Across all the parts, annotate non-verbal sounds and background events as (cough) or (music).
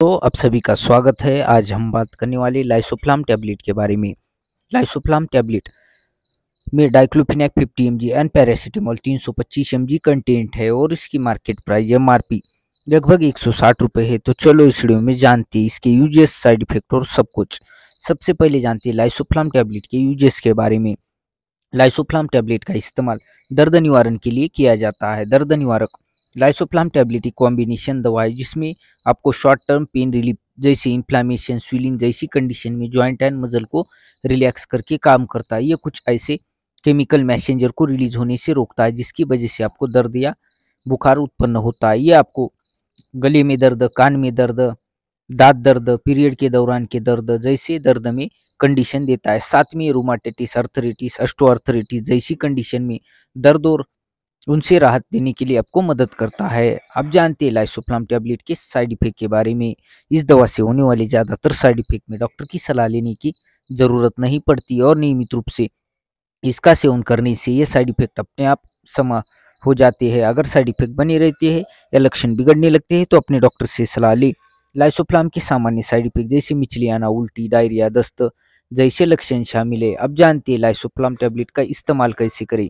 तो आप सभी का स्वागत है आज हम बात करने वाले लाइसोफ्लाम टैबलेट के बारे में लाइसोफ्लाम टैबलेट में diclofenac 50 M and paracetamol 325 M content है और इसकी market price M R P लगभग एक सौ साठ है तो चलो इस वीडियो में जानते हैं इसके यूजेस साइड इफेक्ट और सब कुछ सबसे पहले जानते हैं लाइसोफ्लाम टैबलेट के यूजेस के बारे में लाइसोफ्लाम टैबलेट का इस्तेमाल दर्द निवारण के लिए किया जाता है दर्द निवारक लाइसोफ्लाम टेबलेट कॉम्बिनेशन दवा है जिसमें आपको शॉर्ट टर्म पेन रिलीफ जैसे इन्फ्लामेशन स्वीलिंग जैसी कंडीशन में जॉइंट एंड मजल को रिलैक्स करके काम करता है ये कुछ ऐसे केमिकल मैसेंजर को रिलीज होने से रोकता है जिसकी वजह से आपको दर्द या बुखार उत्पन्न होता है ये आपको गले में दर्द कान में दर्द दांत दर्द पीरियड के दौरान के दर्द जैसे दर्द में कंडीशन देता है साथ में रोमाटाइटिस अर्थरेटिस अस्टोआर्थरेटिस जैसी कंडीशन में दर्द और उनसे राहत देने के लिए आपको मदद करता है आप जानते हैं लाइसोफ्लाम टैबलेट के साइड इफेक्ट के बारे में इस दवा से होने वाले ज़्यादातर साइड इफेक्ट में डॉक्टर की सलाह लेने की ज़रूरत नहीं पड़ती और नियमित रूप से इसका सेवन करने से ये साइड इफेक्ट अपने आप समा हो जाते हैं अगर साइड इफेक्ट बने रहते हैं या लक्षण बिगड़ने लगते हैं तो अपने डॉक्टर से सलाह ले लाइसोफ्लाम के सामान्य साइड इफेक्ट जैसे मिचली आना उल्टी डायरिया दस्त जैसे लक्षण शामिल है अब जानते हैं लाइसोफ्लाम टैबलेट का इस्तेमाल कैसे करें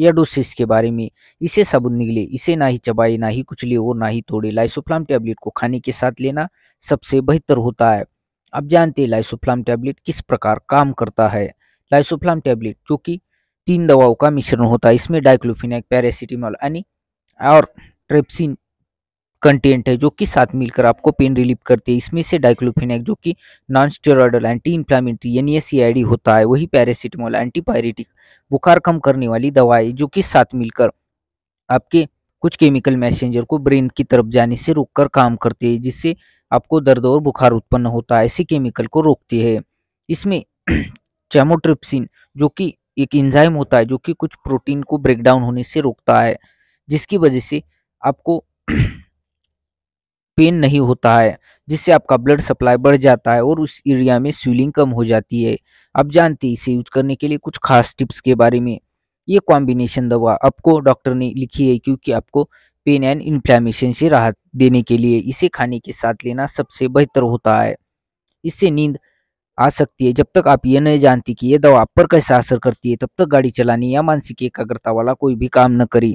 या डोसेस के बारे में इसे साबुन निकले इसे ना ही चबाए ना ही कुचले और ना ही तोड़े लाइसोफ्लाम टैबलेट को खाने के साथ लेना सबसे बेहतर होता है अब जानते हैं लाइसोफ्लाम टैबलेट किस प्रकार काम करता है लाइसोफ्लाम टैबलेट जो कि तीन दवाओं का मिश्रण होता है इसमें डाइक्लोफिनेक पैरासीटामोल यानी और ट्रेप्सिन कंटेंट है जो कि साथ मिलकर आपको पेन रिलीव करती है इसमें से डाइक्लोफिनेक जो कि नॉन स्टेरॉयडल एंटी इन्फ्लामेटरी यानी सीआईडी होता है वही पैरासीटामोल एंटीपायरेटिक बुखार कम करने वाली दवाई जो कि साथ मिलकर आपके कुछ केमिकल मैसेंजर को ब्रेन की तरफ जाने से रोककर काम करती है जिससे आपको दर्द और बुखार उत्पन्न होता है ऐसे केमिकल को रोकती है इसमें (clears throat) चैमोट्रिप्सिन जो कि एक इंजाइम होता है जो कि कुछ प्रोटीन को ब्रेकडाउन होने से रोकता है जिसकी वजह से आपको पेन नहीं होता है जिससे आपका ब्लड सप्लाई बढ़ जाता है और उस एरिया में स्वीलिंग कम हो जाती है आप जानते हैं इसे यूज करने के लिए कुछ खास टिप्स के बारे में ये कॉम्बिनेशन दवा आपको डॉक्टर ने लिखी है क्योंकि आपको पेन एंड इन्फ्लामेशन से राहत देने के लिए इसे खाने के साथ लेना सबसे बेहतर होता है इससे नींद आ सकती है जब तक आप ये नहीं जानती कि यह दवा आप पर कैसा असर करती है तब तक गाड़ी चलानी या मानसिक एकाग्रता वाला कोई भी काम न करें